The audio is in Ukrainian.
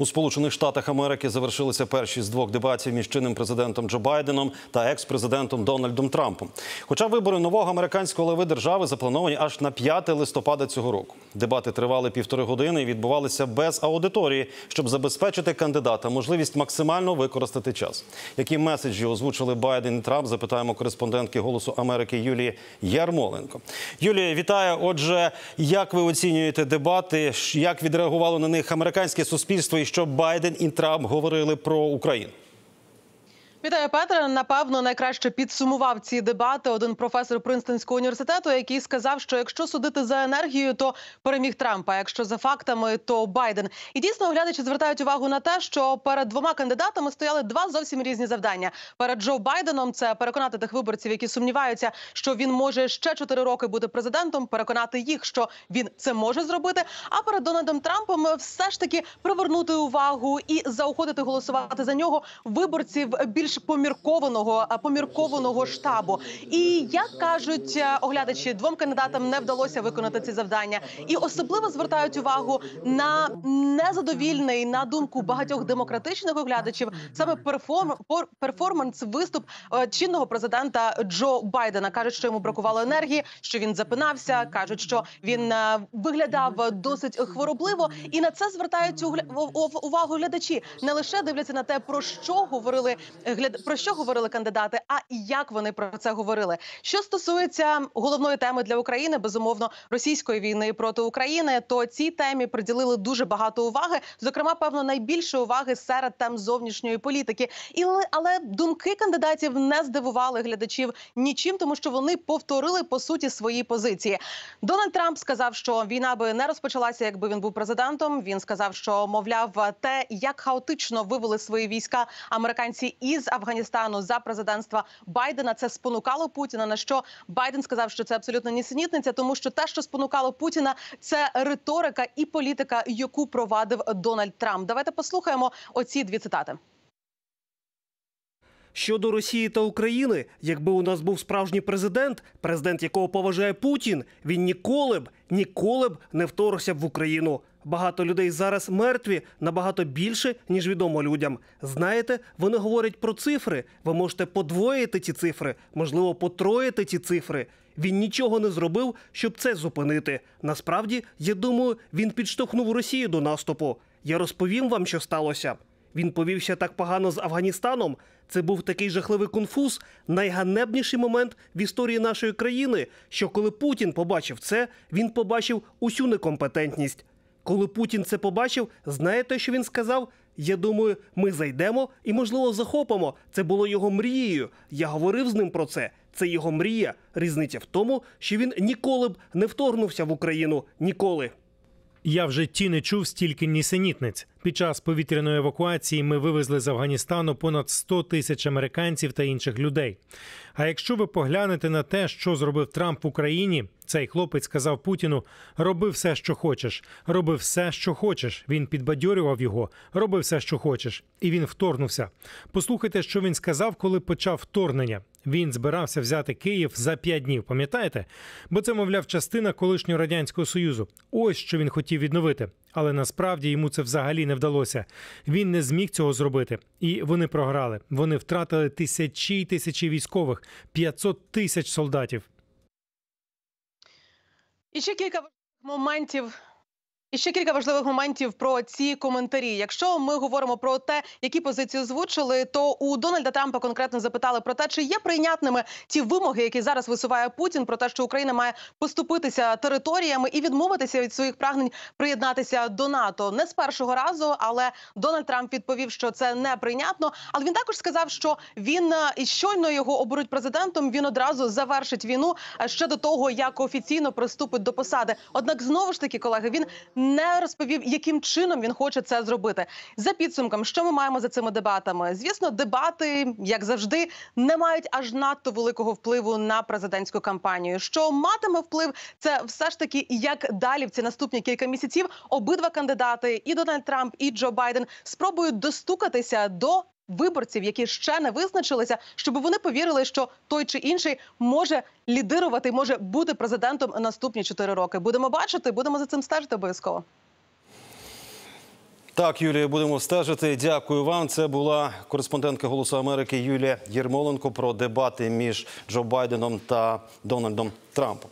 У Сполучених Штатах Америки завершилися перші з двох дебатів між чинним президентом Джо Байденом та екс-президентом Дональдом Трампом. Хоча вибори нового американського лави держави заплановані аж на 5 листопада цього року. Дебати тривали півтори години і відбувалися без аудиторії, щоб забезпечити кандидата можливість максимально використати час. Які меседжі озвучили Байден і Трамп? Запитаємо кореспондентки Голосу Америки Юлії Ярмоленко. Юлія, вітаю. Отже, як ви оцінюєте дебати? Як відреагувало на них американське суспільство? і що Байден і Трамп говорили про Україну. Вітаю, Петре. Напевно, найкраще підсумував ці дебати один професор Принстонського університету, який сказав, що якщо судити за енергію, то переміг Трампа. Якщо за фактами, то Байден. І дійсно оглядачі звертають увагу на те, що перед двома кандидатами стояли два зовсім різні завдання. Перед Джо Байденом це переконати тих виборців, які сумніваються, що він може ще чотири роки бути президентом, переконати їх, що він це може зробити. А перед Дональдом Трампом все ж таки привернути увагу і заохотити голосувати за нього виборців більш більш поміркованого е, поміркованого штабу. І як кажуть е, оглядачі, двом кандидатам не вдалося виконати ці завдання, і особливо звертають увагу на незадовільний на думку багатьох демократичних оглядачів саме перформ, перформанс, виступ е, чинного президента Джо Байдена. кажуть, що йому бракувало енергії, що він запинався. кажуть, що він виглядав досить хворобливо, і на це звертають увагу глядачі, не лише дивляться на те, про що говорили гляд... про що говорили кандидати, а і як вони про це говорили. Що стосується головної теми для України, безумовно, російської війни проти України, то цій темі приділили дуже багато уваги. Зокрема, певно, найбільше уваги серед тем зовнішньої політики. І але думки кандидатів не здивували глядачів нічим, тому що вони повторили по суті свої позиції. Дональд Трамп сказав, що війна би не розпочалася, якби він був президентом. Він сказав, що мовляв, те, як хаотично вивели свої війська американці із Афганістану за президентства Байдена. Це спонукало Путіна. На що Байден сказав, що це абсолютно нісенітниця, тому що те, що спонукало Путіна, це риторика і політика, яку провадив Дональд Трамп. Давайте послухаємо оці дві цитати. Щодо Росії та України, якби у нас був справжній президент, президент якого поважає Путін, він ніколи б ніколи б не вторгся б в Україну. Багато людей зараз мертві набагато більше ніж відомо людям. Знаєте, вони говорять про цифри. Ви можете подвоїти ці цифри, можливо, потроїти ці цифри. Він нічого не зробив, щоб це зупинити. Насправді, я думаю, він підштовхнув Росію до наступу. Я розповім вам, що сталося. Він повівся так погано з Афганістаном. Це був такий жахливий конфуз, найганебніший момент в історії нашої країни. Що коли Путін побачив це, він побачив усю некомпетентність. Коли Путін це побачив, знаєте, що він сказав? Я думаю, ми зайдемо і, можливо, захопимо. Це було його мрією. Я говорив з ним про це. Це його мрія. Різниця в тому, що він ніколи б не вторгнувся в Україну. Ніколи. Я в житті не чув стільки нісенітниць. Під час повітряної евакуації ми вивезли з Афганістану понад 100 тисяч американців та інших людей. А якщо ви поглянете на те, що зробив Трамп в Україні, цей хлопець сказав Путіну: роби все, що хочеш, роби все, що хочеш. Він підбадьорював його, роби все, що хочеш, і він вторгнувся. Послухайте, що він сказав, коли почав вторгнення. Він збирався взяти Київ за п'ять днів, пам'ятаєте? Бо це, мовляв, частина колишнього радянського союзу. Ось що він хотів відновити але насправді йому це взагалі не вдалося. Він не зміг цього зробити, і вони програли. Вони втратили тисячі й тисячі військових, 500 тисяч солдатів. І ще кілька моментів і ще кілька важливих моментів про ці коментарі. Якщо ми говоримо про те, які позиції озвучили, то у Дональда Трампа конкретно запитали про те, чи є прийнятними ті вимоги, які зараз висуває Путін, про те, що Україна має поступитися територіями і відмовитися від своїх прагнень приєднатися до НАТО не з першого разу. Але Дональд Трамп відповів, що це не прийнятно. Але він також сказав, що він е, і щойно його оберуть президентом. Він одразу завершить війну е, ще до того, як офіційно приступить до посади. Однак знову ж таки, колеги, він не розповів, яким чином він хоче це зробити. За підсумком, що ми маємо за цими дебатами? Звісно, дебати, як завжди, не мають аж надто великого впливу на президентську кампанію. Що матиме вплив, це все ж таки як далі в ці наступні кілька місяців обидва кандидати, і Дональд Трамп, і Джо Байден спробують достукатися до виборців, які ще не визначилися, щоб вони повірили, що той чи інший може лідирувати, може бути президентом наступні чотири роки. Будемо бачити, будемо за цим стежити обов'язково. Так, Юлія, будемо стежити. Дякую вам. Це була кореспондентка Голосу Америки Юлія Єрмоленко про дебати між Джо Байденом та Дональдом Трампом.